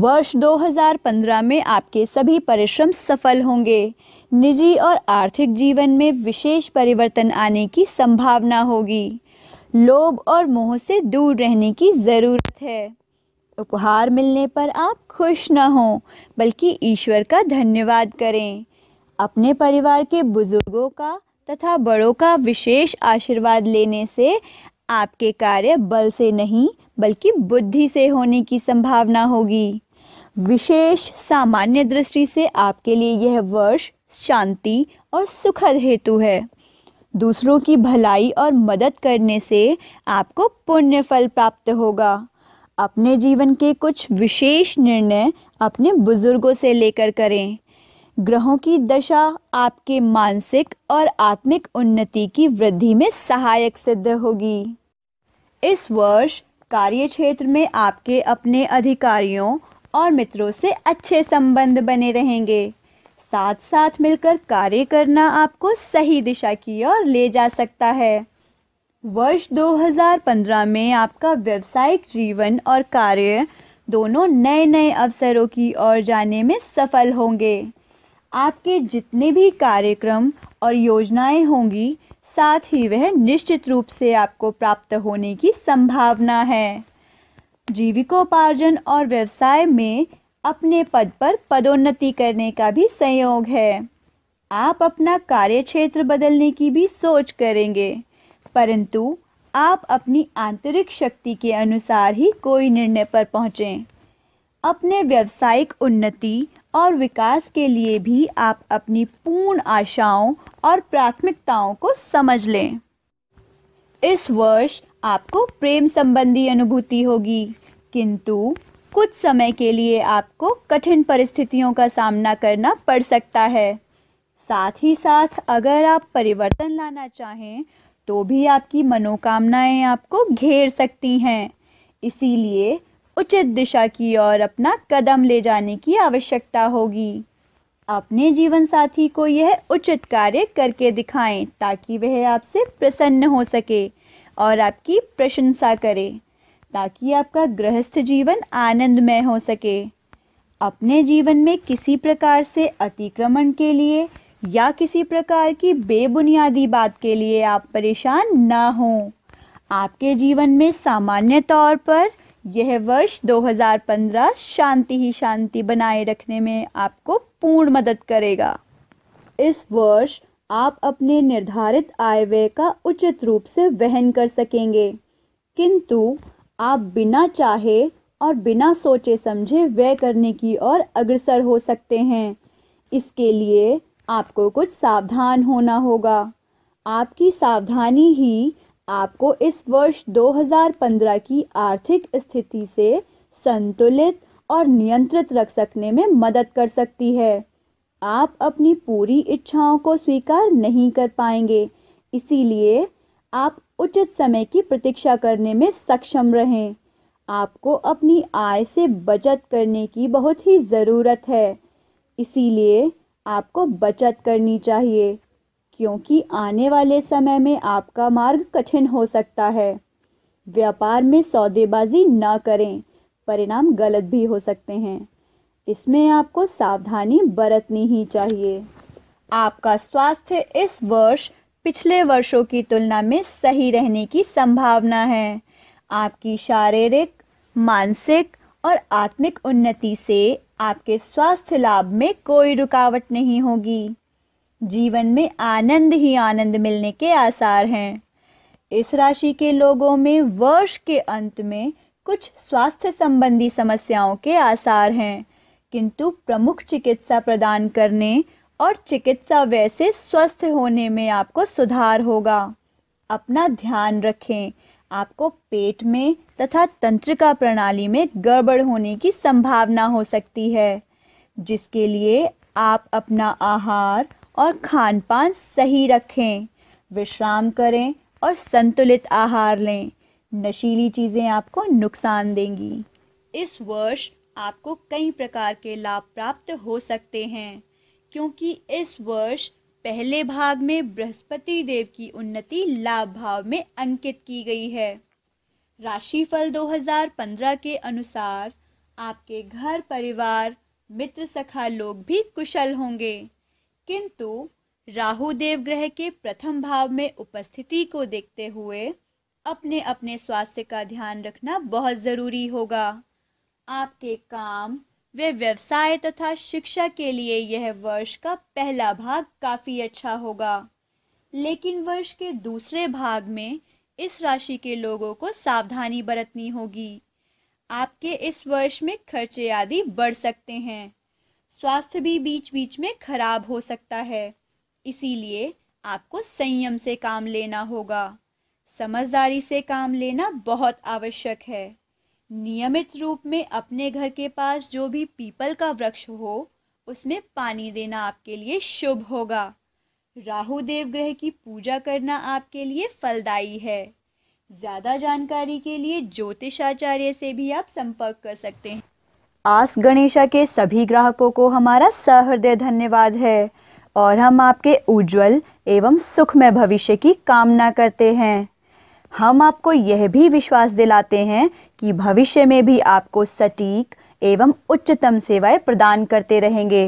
वर्ष 2015 में आपके सभी परिश्रम सफल होंगे निजी और आर्थिक जीवन में विशेष परिवर्तन आने की संभावना होगी लोभ और मोह से दूर रहने की ज़रूरत है उपहार मिलने पर आप खुश न हों बल्कि ईश्वर का धन्यवाद करें अपने परिवार के बुजुर्गों का तथा बड़ों का विशेष आशीर्वाद लेने से आपके कार्य बल से नहीं बल्कि बुद्धि से होने की संभावना होगी विशेष सामान्य दृष्टि से आपके लिए यह वर्ष शांति और सुखद हेतु है दूसरों की भलाई और मदद करने से आपको पुण्य फल प्राप्त होगा अपने जीवन के कुछ विशेष निर्णय अपने बुजुर्गों से लेकर करें ग्रहों की दशा आपके मानसिक और आत्मिक उन्नति की वृद्धि में सहायक सिद्ध होगी इस वर्ष कार्य क्षेत्र में आपके अपने अधिकारियों और मित्रों से अच्छे संबंध बने रहेंगे साथ साथ मिलकर कार्य करना आपको सही दिशा की ओर ले जा सकता है वर्ष 2015 में आपका व्यवसायिक जीवन और कार्य दोनों नए नए अवसरों की ओर जाने में सफल होंगे आपके जितने भी कार्यक्रम और योजनाएं होंगी साथ ही वह निश्चित रूप से आपको प्राप्त होने की संभावना है जीविकोपार्जन और व्यवसाय में अपने पद पर पदोन्नति करने का भी संयोग है आप अपना कार्य क्षेत्र बदलने की भी सोच करेंगे परंतु आप अपनी आंतरिक शक्ति के अनुसार ही कोई निर्णय पर पहुँचें अपने व्यावसायिक उन्नति और विकास के लिए भी आप अपनी पूर्ण आशाओं और प्राथमिकताओं को समझ लें इस वर्ष आपको प्रेम संबंधी अनुभूति होगी किंतु कुछ समय के लिए आपको कठिन परिस्थितियों का सामना करना पड़ सकता है साथ ही साथ अगर आप परिवर्तन लाना चाहें तो भी आपकी मनोकामनाएं आपको घेर सकती हैं इसीलिए उचित दिशा की ओर अपना कदम ले जाने की आवश्यकता होगी अपने जीवन साथी को यह उचित कार्य करके दिखाएं ताकि वह आपसे प्रसन्न हो सके और आपकी प्रशंसा करे ताकि आपका गृहस्थ जीवन आनंदमय हो सके अपने जीवन में किसी प्रकार से अतिक्रमण के लिए या किसी प्रकार की बेबुनियादी बात के लिए आप परेशान ना हों आपके जीवन में सामान्य तौर पर यह वर्ष 2015 शांति ही शांति बनाए रखने में आपको पूर्ण मदद करेगा इस वर्ष आप अपने निर्धारित आय व्यय का उचित रूप से वहन कर सकेंगे किंतु आप बिना चाहे और बिना सोचे समझे व्यय करने की ओर अग्रसर हो सकते हैं इसके लिए आपको कुछ सावधान होना होगा आपकी सावधानी ही आपको इस वर्ष 2015 की आर्थिक स्थिति से संतुलित और नियंत्रित रख सकने में मदद कर सकती है आप अपनी पूरी इच्छाओं को स्वीकार नहीं कर पाएंगे इसीलिए आप उचित समय की प्रतीक्षा करने में सक्षम रहें आपको अपनी आय से बचत करने की बहुत ही ज़रूरत है इसीलिए आपको बचत करनी चाहिए क्योंकि आने वाले समय में आपका मार्ग कठिन हो सकता है व्यापार में सौदेबाजी ना करें परिणाम गलत भी हो सकते हैं इसमें आपको सावधानी बरतनी ही चाहिए आपका स्वास्थ्य इस वर्ष पिछले वर्षों की तुलना में सही रहने की संभावना है आपकी शारीरिक मानसिक और आत्मिक उन्नति से आपके स्वास्थ्य लाभ में कोई रुकावट नहीं होगी जीवन में आनंद ही आनंद मिलने के आसार हैं इस राशि के लोगों में वर्ष के अंत में कुछ स्वास्थ्य संबंधी समस्याओं के आसार हैं किंतु प्रमुख चिकित्सा प्रदान करने और चिकित्सा व्यय से स्वस्थ होने में आपको सुधार होगा अपना ध्यान रखें आपको पेट में तथा तंत्रिका प्रणाली में गड़बड़ होने की संभावना हो सकती है जिसके लिए आप अपना आहार और खान पान सही रखें विश्राम करें और संतुलित आहार लें नशीली चीज़ें आपको नुकसान देंगी इस वर्ष आपको कई प्रकार के लाभ प्राप्त हो सकते हैं क्योंकि इस वर्ष पहले भाग में बृहस्पति देव की उन्नति लाभ भाव में अंकित की गई है राशिफल 2015 के अनुसार आपके घर परिवार मित्र सखा लोग भी कुशल होंगे किंतु राहु देव ग्रह के प्रथम भाव में उपस्थिति को देखते हुए अपने अपने स्वास्थ्य का ध्यान रखना बहुत ज़रूरी होगा आपके काम वे व्यवसाय तथा शिक्षा के लिए यह वर्ष का पहला भाग काफ़ी अच्छा होगा लेकिन वर्ष के दूसरे भाग में इस राशि के लोगों को सावधानी बरतनी होगी आपके इस वर्ष में खर्चे आदि बढ़ सकते हैं स्वास्थ्य भी बीच बीच में खराब हो सकता है इसीलिए आपको संयम से काम लेना होगा समझदारी से काम लेना बहुत आवश्यक है नियमित रूप में अपने घर के पास जो भी पीपल का वृक्ष हो उसमें पानी देना आपके लिए शुभ होगा राहु देव ग्रह की पूजा करना आपके लिए फलदायी है ज़्यादा जानकारी के लिए ज्योतिष आचार्य से भी आप संपर्क कर सकते हैं आस गणेशा के सभी ग्राहकों को हमारा सहृदय धन्यवाद है और हम आपके उज्जवल एवं सुखमय भविष्य की कामना करते हैं हम आपको यह भी विश्वास दिलाते हैं कि भविष्य में भी आपको सटीक एवं उच्चतम सेवाएं प्रदान करते रहेंगे